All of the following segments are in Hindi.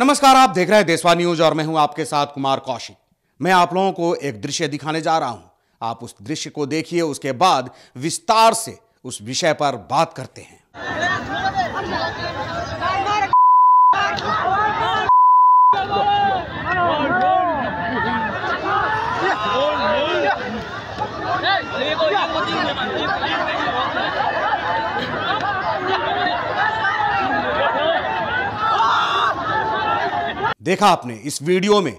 नमस्कार आप देख रहे हैं देशवा न्यूज और मैं हूं आपके साथ कुमार कौशिक मैं आप लोगों को एक दृश्य दिखाने जा रहा हूं आप उस दृश्य को देखिए उसके बाद विस्तार से उस विषय पर बात करते हैं देखा आपने इस वीडियो में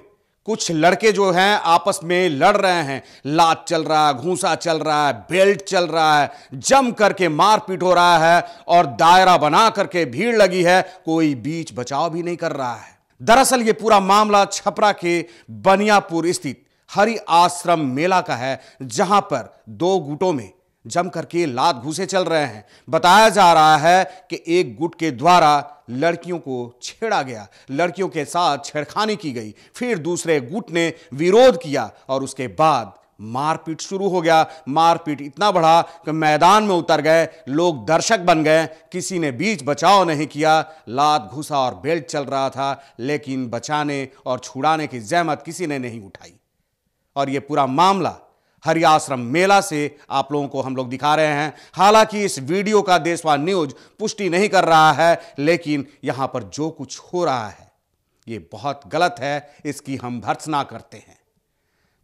कुछ लड़के जो हैं आपस में लड़ रहे हैं लात चल रहा है घूसा चल रहा है बेल्ट चल रहा है जम करके मारपीट हो रहा है और दायरा बना करके भीड़ लगी है कोई बीच बचाव भी नहीं कर रहा है दरअसल ये पूरा मामला छपरा के बनियापुर स्थित हरि आश्रम मेला का है जहां पर दो गुटों में जम करके लात घूसे चल रहे हैं बताया जा रहा है कि एक गुट के द्वारा लड़कियों को छेड़ा गया लड़कियों के साथ छेड़खानी की गई फिर दूसरे गुट ने विरोध किया और उसके बाद मारपीट शुरू हो गया मारपीट इतना बढ़ा कि मैदान में उतर गए लोग दर्शक बन गए किसी ने बीच बचाव नहीं किया लात घुसा और बेल्ट चल रहा था लेकिन बचाने और छुड़ाने की जहमत किसी ने नहीं उठाई और यह पूरा मामला हरियाश्रम मेला से आप लोगों को हम लोग दिखा रहे हैं हालांकि इस वीडियो का देशवा न्यूज पुष्टि नहीं कर रहा है लेकिन यहां पर जो कुछ हो रहा है ये बहुत गलत है इसकी हम भर्सना करते हैं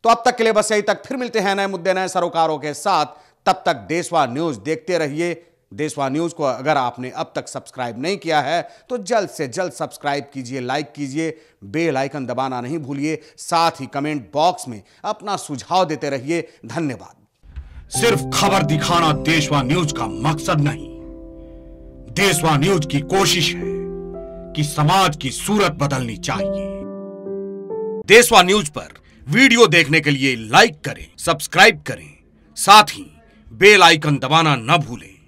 तो अब तक के लिए बस यही तक फिर मिलते हैं नए मुद्दे नए सरोकारों के साथ तब तक देशवा न्यूज देखते रहिए देशवा न्यूज़ को अगर आपने अब तक सब्सक्राइब नहीं किया है तो जल्द से जल्द सब्सक्राइब कीजिए लाइक कीजिए बेल आइकन दबाना नहीं भूलिए साथ ही कमेंट बॉक्स में अपना सुझाव देते रहिए धन्यवाद सिर्फ खबर दिखाना देशवा न्यूज का मकसद नहीं देशवा न्यूज की कोशिश है कि समाज की सूरत बदलनी चाहिए देशवा न्यूज पर वीडियो देखने के लिए लाइक करें सब्सक्राइब करें साथ ही बेल आइकन दबाना न भूलें